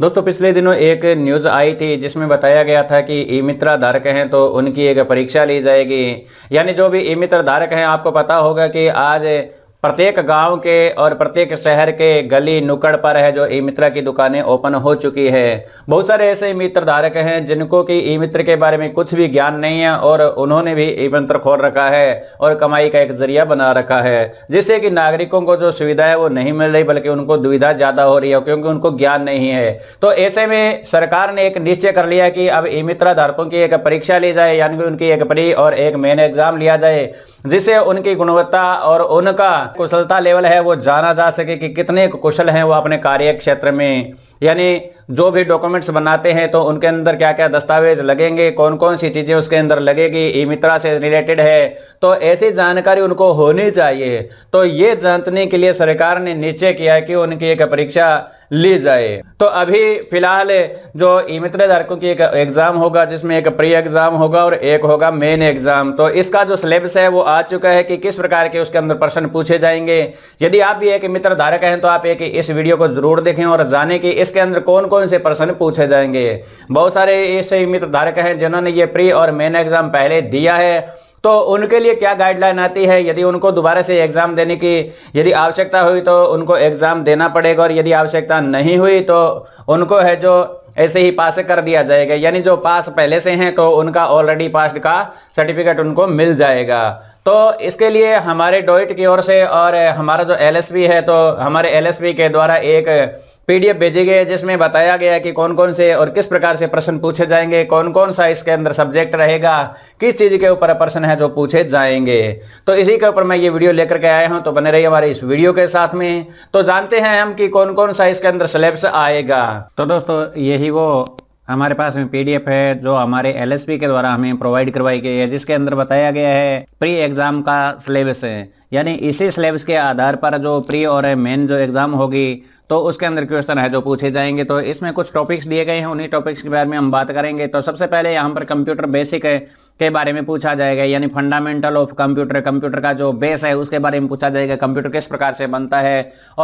दोस्तों पिछले दिनों एक न्यूज़ आई थी जिसमें बताया गया था कि ई मित्रा धारक हैं तो उनकी एक परीक्षा ली जाएगी यानी जो भी ई मित्र धारक हैं आपको पता होगा कि आज प्रत्येक गांव के और प्रत्येक शहर के गली नुकड़ पर है जो ई मित्र की दुकानें ओपन हो चुकी है बहुत सारे ऐसे मित्र धारक हैं जिनको कि ई मित्र के बारे में कुछ भी ज्ञान नहीं है और उन्होंने भी ई मित्र खोल रखा है और कमाई का एक जरिया बना रखा है जिससे कि नागरिकों को जो सुविधा है वो नहीं मिल रही बल्कि उनको दुविधा ज़्यादा हो रही है क्योंकि उनको ज्ञान नहीं है तो ऐसे में सरकार ने एक निश्चय कर लिया कि अब ई मित्र धारकों की एक परीक्षा ली जाए यानी कि उनकी एक प्री और एक मेन एग्जाम लिया जाए जिससे उनकी गुणवत्ता और उनका कुशलता लेवल है वो जाना जा सके कि कितने कुशल हैं वो अपने कार्य क्षेत्र में यानी जो भी डॉक्यूमेंट्स बनाते हैं तो उनके अंदर क्या क्या दस्तावेज लगेंगे कौन कौन सी चीज़ें उसके अंदर लगेगी ई मित्रा से रिलेटेड है तो ऐसी जानकारी उनको होनी चाहिए तो ये जांचने के लिए सरकार ने निश्चय किया कि उनकी एक परीक्षा ली जाए तो अभी फिलहाल जो ई मित्र धारकों की एक एग्ज़ाम होगा जिसमें एक प्री एग्ज़ाम होगा और एक होगा मेन एग्ज़ाम तो इसका जो सिलेबस है वो आ चुका है कि किस प्रकार के उसके अंदर प्रश्न पूछे जाएंगे यदि आप भी एक मित्र धारक हैं तो आप एक इस वीडियो को जरूर देखें और जाने कि इसके अंदर कौन कौन कौन से प्रश्न पूछे जाएंगे बहुत सारे ऐसे मित्र धारक हैं जिन्होंने ये प्री और मेन एग्जाम पहले दिया है तो उनके लिए क्या गाइडलाइन आती है यदि उनको दोबारा से एग्ज़ाम देने की यदि आवश्यकता हुई तो उनको एग्ज़ाम देना पड़ेगा और यदि आवश्यकता नहीं हुई तो उनको है जो ऐसे ही पास कर दिया जाएगा यानी जो पास पहले से हैं तो उनका ऑलरेडी पास का सर्टिफिकेट उनको मिल जाएगा तो इसके लिए हमारे डोइट की ओर से और हमारा जो एल है तो हमारे एल के द्वारा एक पीडीएफ भेजे गए जिसमें बताया गया है कि कौन कौन से और किस प्रकार से प्रश्न पूछे जाएंगे कौन कौन सा इसके अंदर सब्जेक्ट रहेगा किस चीज़ के ऊपर प्रश्न है जो पूछे जाएंगे तो इसी के ऊपर मैं ये वीडियो लेकर के आया हूँ तो बने रहिए हमारे इस वीडियो के साथ में तो जानते हैं हम कि कौन कौन सा इसके अंदर सिलेबस आएगा तो दोस्तों यही वो हमारे पास में पीडीएफ है जो हमारे एलएसपी के द्वारा हमें प्रोवाइड करवाई गई है जिसके अंदर बताया गया है प्री एग्जाम का सिलेबस है यानी इसी सिलेबस के आधार पर जो प्री और मेन जो एग्जाम होगी तो उसके अंदर क्वेश्चन है जो पूछे जाएंगे तो इसमें कुछ टॉपिक्स दिए गए हैं उन्हीं टॉपिक्स के बारे में हम बात करेंगे तो सबसे पहले यहाँ पर कंप्यूटर बेसिक है के बारे में पूछा जाएगा यानी फंडामेंटल ऑफ कंप्यूटर कंप्यूटर का जो बेस है उसके बारे में पूछा जाएगा कंप्यूटर किस प्रकार से बनता है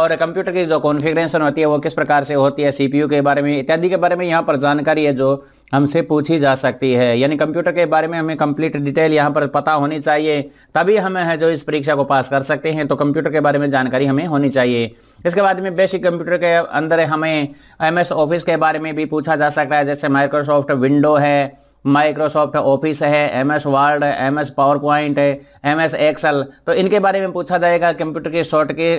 और कंप्यूटर की जो कॉन्फ़िगरेशन होती है वो किस प्रकार से होती है सीपीयू के बारे में इत्यादि के बारे में यहाँ पर जानकारी है जो हमसे पूछी जा सकती है यानी कंप्यूटर के बारे में हमें कंप्लीट डिटेल यहाँ पर पता होनी चाहिए तभी हमें है जो इस परीक्षा को पास कर सकते हैं तो कंप्यूटर के बारे में जानकारी हमें होनी चाहिए इसके बाद में बेसिक कंप्यूटर के अंदर हमें एम ऑफिस के बारे में भी पूछा जा सकता है जैसे माइक्रोसॉफ्ट विंडो है माइक्रोसॉफ्ट ऑफिस है एम एस वर्ड है एम एस पावर पॉइंट है एम एस एक्सल तो इनके बारे में पूछा जाएगा कंप्यूटर की शॉर्ट की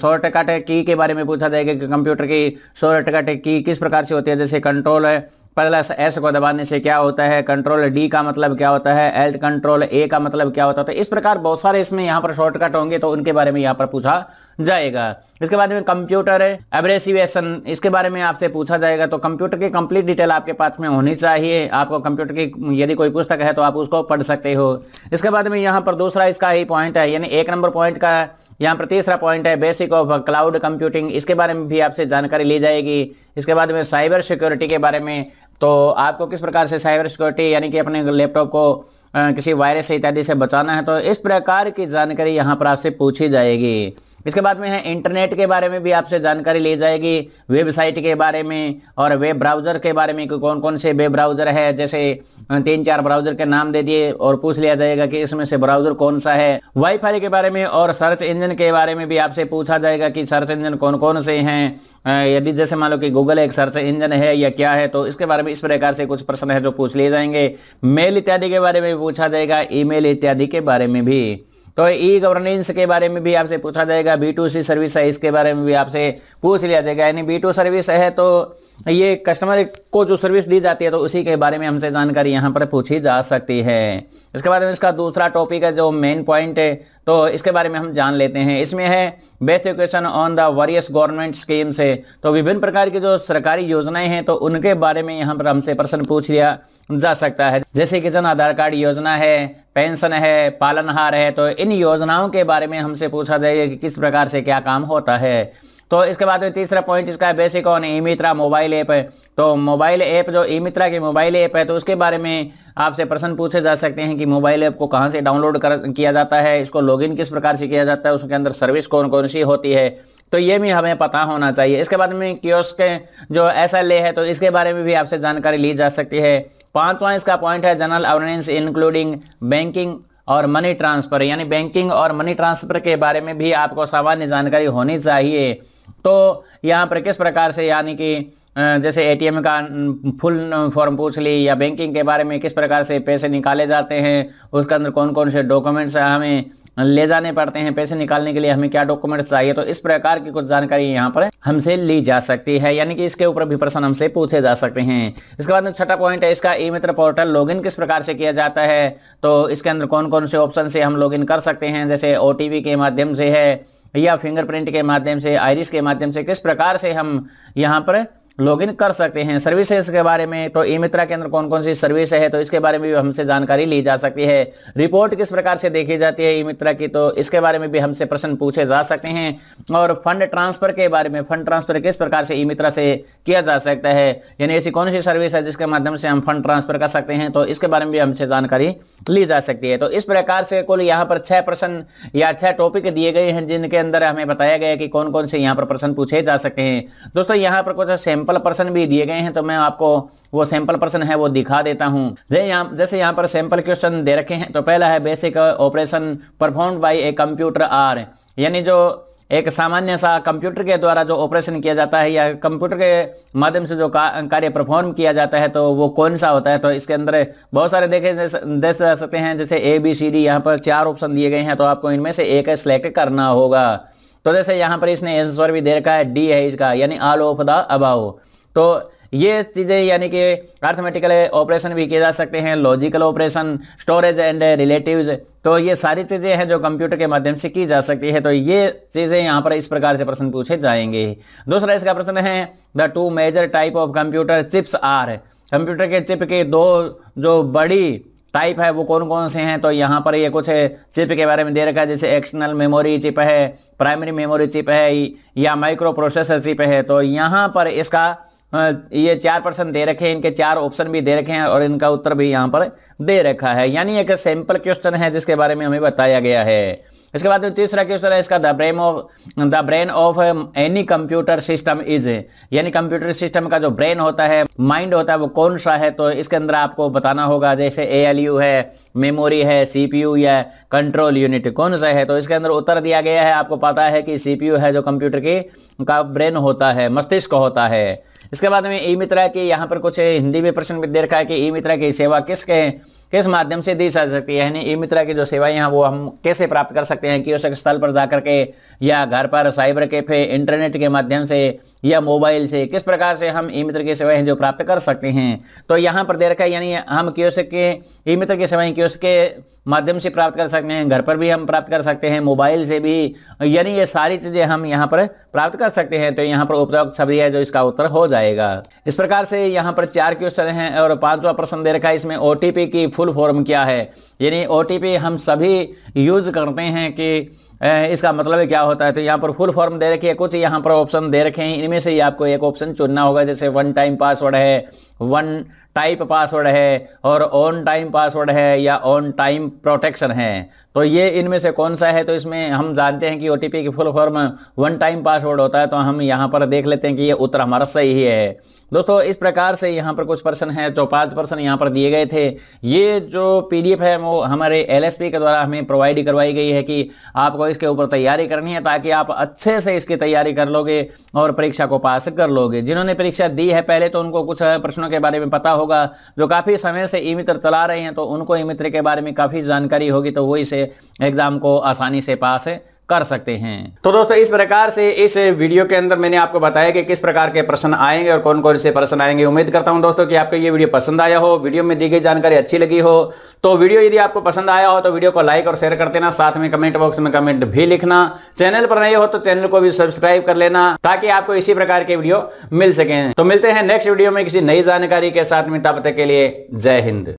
शॉर्टकट की के बारे में पूछा जाएगा कि कंप्यूटर की शॉर्टकट की किस प्रकार से होती है जैसे कंट्रोल है प्लस एस को दबाने से क्या होता है कंट्रोल डी का मतलब क्या होता है एल्ट कंट्रोल ए का मतलब क्या होता है तो इस प्रकार बहुत सारे इसमें यहाँ पर शॉर्टकट होंगे तो उनके बारे में यहाँ पर पूछा जाएगा इसके बाद में कंप्यूटर एब्रेसिवेशन इसके बारे में आपसे पूछा जाएगा तो कंप्यूटर की कंप्लीट डिटेल आपके पास में होनी चाहिए आपको कंप्यूटर की यदि कोई पुस्तक है तो आप उसको पढ़ सकते हो इसके बाद में यहाँ पर दूसरा इसका ही पॉइंट है यानी एक नंबर पॉइंट का यहाँ पर तीसरा पॉइंट है बेसिक ऑफ क्लाउड कंप्यूटिंग इसके बारे में भी आपसे जानकारी ली जाएगी इसके बाद में साइबर सिक्योरिटी के बारे में तो आपको किस प्रकार से साइबर सिक्योरिटी यानी कि अपने लैपटॉप को किसी वायरस इत्यादि से बचाना है तो इस प्रकार की जानकारी यहाँ पर आपसे पूछी जाएगी इसके बाद में है इंटरनेट के बारे में भी आपसे जानकारी ली जाएगी वेबसाइट के बारे में और वेब ब्राउज़र के बारे में कौन कौन से वेब ब्राउज़र है जैसे तीन चार ब्राउज़र के नाम दे दिए और पूछ लिया जाएगा कि इसमें से ब्राउज़र कौन सा है वाईफाई के बारे में और सर्च इंजन के बारे में भी आपसे पूछा जाएगा कि सर्च इंजन कौन कौन से हैं यदि जैसे मान लो कि गूगल एक सर्च इंजन है या क्या है तो इसके बारे में इस प्रकार से कुछ प्रश्न है जो पूछ लिए जाएंगे मेल इत्यादि के बारे में पूछा जाएगा ईमेल इत्यादि के बारे में भी तो ई गवर्नेंस के बारे में भी आपसे पूछा जाएगा बी टू सी सर्विस है इसके बारे में भी आपसे पूछ लिया जाएगा यानी बी टू सर्विस है तो ये कस्टमर को जो सर्विस दी जाती है तो उसी के बारे में हमसे जानकारी यहाँ पर पूछी जा सकती है इसके बाद में इसका दूसरा टॉपिक है जो मेन पॉइंट है तो इसके बारे में हम जान लेते हैं इसमें है best question on the various government scheme से तो विभिन्न प्रकार की जो सरकारी योजनाएं हैं तो उनके बारे में यहाँ पर हमसे प्रश्न पूछ लिया जा सकता है जैसे कि जन आधार कार्ड योजना है पेंशन है पालनहार है तो इन योजनाओं के बारे में हमसे पूछा जाएगा कि किस प्रकार से क्या काम होता है तो इसके बाद में तीसरा पॉइंट इसका basic on E Mitra mobile app है तो मोबाइल ऐप जो ई मित्रा की मोबाइल ऐप है तो उसके बारे में आपसे प्रश्न पूछे जा सकते हैं कि मोबाइल ऐप को कहाँ से डाउनलोड कर किया जाता है इसको लॉगिन किस प्रकार से किया जाता है उसके अंदर सर्विस कौन कौन सी होती है तो ये भी हमें पता होना चाहिए इसके बाद में कियोस्क जो एस है तो इसके बारे में भी आपसे जानकारी ली जा सकती है पांचवा इसका पॉइंट है जनरल अवेयरनेस इंक्लूडिंग बैंकिंग और मनी ट्रांसफ़र यानी बैंकिंग और मनी ट्रांसफ़र के बारे में भी आपको सामान्य जानकारी होनी चाहिए तो यहाँ पर किस प्रकार से यानी कि जैसे एटीएम का फुल फॉर्म पूछ ली या बैंकिंग के बारे में किस प्रकार से पैसे निकाले जाते हैं उसके अंदर कौन कौन से डॉक्यूमेंट्स हमें ले जाने पड़ते हैं पैसे निकालने के लिए हमें क्या डॉक्यूमेंट्स चाहिए तो इस प्रकार की कुछ जानकारी यहाँ पर हमसे ली जा सकती है यानी कि इसके ऊपर भी प्रश्न हमसे पूछे जा सकते हैं इसके बाद में छठा पॉइंट है इसका ई मित्र पोर्टल लॉगिन किस प्रकार से किया जाता है तो इसके अंदर कौन कौन से ऑप्शन से हम लॉग कर सकते हैं जैसे ओ के माध्यम से है या फिंगरप्रिंट के माध्यम से आयरिस के माध्यम से किस प्रकार से हम यहाँ पर लॉगिन कर सकते हैं सर्विसेज के बारे में तो ई मित्रा के अंदर कौन कौन सी सर्विस है तो इसके बारे में भी हमसे जानकारी ली जा सकती है रिपोर्ट किस प्रकार से देखी जाती है ई मित्रा की तो इसके बारे में भी हमसे प्रश्न पूछे जा सकते हैं और फंड ट्रांसफर के बारे में फंड ट्रांसफर किस प्रकार से ई मित्रा से किया जा सकता है यानी ऐसी कौन सी सर्विस है जिसके माध्यम से हम फंड ट्रांसफर कर सकते हैं तो इसके बारे में भी हमसे जानकारी ली जा सकती है तो इस प्रकार से कुल यहाँ पर छह प्रश्न या छह टॉपिक दिए गए हैं जिनके अंदर हमें बताया गया कि कौन कौन से यहाँ पर प्रश्न पूछे जा सकते हैं दोस्तों यहाँ पर कुछ सैम्पल सैंपल पर्सन भी दिए गए हैं तो मैं आपको वो सैंपल पर्सन है वो दिखा देता हूँ जैसे यहाँ पर सैंपल क्वेश्चन दे रखे हैं तो पहला है basic operation perform by a computer are यानी जो एक सामान्य सा कंप्यूटर के द्वारा जो ऑपरेशन किया जाता है या कंप्यूटर के माध्यम से जो का, कार्य परफॉर्म किया जाता है तो वो कौन सा होता है तो इसके अंदर बहुत सारे देखे देख सकते हैं जैसे ए बी सी डी यहाँ पर चार ऑप्शन दिए गए हैं तो आपको इनमें से एक सेलेक्ट करना होगा तो जैसे यहाँ पर इसने एंसर भी दे रखा है डी है इसका यानी ऑल ऑफ द अबाव तो ये चीज़ें यानी कि अर्थमेटिकल ऑपरेशन भी किए जा सकते हैं logical operation storage and relatives तो ये सारी चीज़ें हैं जो कंप्यूटर के माध्यम से की जा सकती है तो ये चीज़ें यहाँ पर इस प्रकार से प्रश्न पूछे जाएंगे दूसरा इसका प्रश्न है the two major type of computer chips are computer के चिप के दो जो बड़ी टाइप है वो कौन कौन से हैं तो यहाँ पर ये कुछ चिप के बारे में दे रखा है जैसे एक्सटर्नल मेमोरी चिप है प्राइमरी मेमोरी चिप है या माइक्रो प्रोसेसर चिप है तो यहाँ पर इसका ये चार पर्सन दे रखे हैं इनके चार ऑप्शन भी दे रखे हैं और इनका उत्तर भी यहाँ पर दे रखा है यानी एक सैंपल क्वेश्चन है जिसके बारे में हमें बताया गया है इसके बाद में तीसरा क्वेश्चन है इसका the brain of the brain of any computer system is यानी कंप्यूटर सिस्टम का जो ब्रेन होता है माइंड होता है वो कौन सा है तो इसके अंदर आपको बताना होगा जैसे ए है मेमोरी है यू या कंट्रोल यूनिट कौन सा है तो इसके अंदर उत्तर दिया गया है आपको पता है कि यू है जो कंप्यूटर की का ब्रेन होता है मस्तिष्क होता है इसके बाद में ई मित्रा की यहाँ पर कुछ हिंदी में प्रश्न दे रखा है कि ई मित्रा की सेवा किसके किस माध्यम से दी जा सकती है यानी ई मित्रा की जो सेवाएं हैं वो हम कैसे प्राप्त कर सकते हैं कि उस स्थल पर जाकर के या घर पर साइबर कैफे इंटरनेट के माध्यम से या मोबाइल से किस प्रकार से हम ई मित्र की सेवाएं जो प्राप्त कर सकते हैं तो यहाँ पर दे रखा है यानी हम कियोस्क के ई मित्र की सेवाएं क्यों के माध्यम से प्राप्त कर सकते हैं घर पर भी हम प्राप्त कर सकते हैं मोबाइल से भी यानी ये सारी चीज़ें हम यहाँ पर प्राप्त कर सकते हैं तो यहाँ पर उपयुक्त सभी है जो इसका उत्तर हो जाएगा इस प्रकार से यहाँ पर चार क्वेश्चन हैं और पांचवा प्रश्न दे रखा है इसमें ओ की फुल फॉर्म क्या है यानी ओ हम सभी यूज करते हैं कि इसका मतलब क्या होता है तो यहाँ पर फुल फॉर्म दे रखी है कुछ यहाँ पर ऑप्शन दे रखे हैं इनमें से ही आपको एक ऑप्शन चुनना होगा जैसे वन टाइम पासवर्ड है वन टाइप पासवर्ड है और ऑन टाइम पासवर्ड है या ऑन टाइम प्रोटेक्शन है तो ये इनमें से कौन सा है तो इसमें हम जानते हैं कि ओ की full form one time password होता है तो हम यहाँ पर देख लेते हैं कि ये उत्तर हमारा सही है दोस्तों इस प्रकार से यहाँ पर कुछ पर्सन हैं जो पाँच पर्सन यहाँ पर दिए गए थे ये जो एफ है वो हमारे पी के द्वारा हमें प्रोवाइड करवाई गई है कि आपको इसके ऊपर तैयारी करनी है ताकि आप अच्छे से इसकी तैयारी कर लोगे और परीक्षा को पास कर लोगे जिन्होंने परीक्षा दी है पहले तो उनको कुछ प्रश्नों संस्थानों के बारे में पता होगा जो काफ़ी समय से ई मित्र चला रहे हैं तो उनको ई मित्र के बारे में काफ़ी जानकारी होगी तो वो इसे एग्ज़ाम को आसानी से पास कर सकते हैं तो दोस्तों इस प्रकार से इस वीडियो के अंदर मैंने आपको बताया कि किस प्रकार के प्रश्न आएंगे और कौन कौन से प्रश्न आएंगे उम्मीद करता हूं दोस्तों कि आपको ये वीडियो पसंद आया हो वीडियो में दी गई जानकारी अच्छी लगी हो तो वीडियो यदि आपको पसंद आया हो तो वीडियो को लाइक और शेयर कर देना साथ में कमेंट बॉक्स में कमेंट भी लिखना चैनल पर नए हो तो चैनल को भी सब्सक्राइब कर लेना ताकि आपको इसी प्रकार के वीडियो मिल सके तो मिलते हैं नेक्स्ट वीडियो में किसी नई जानकारी के साथ में तब तक के लिए जय हिंद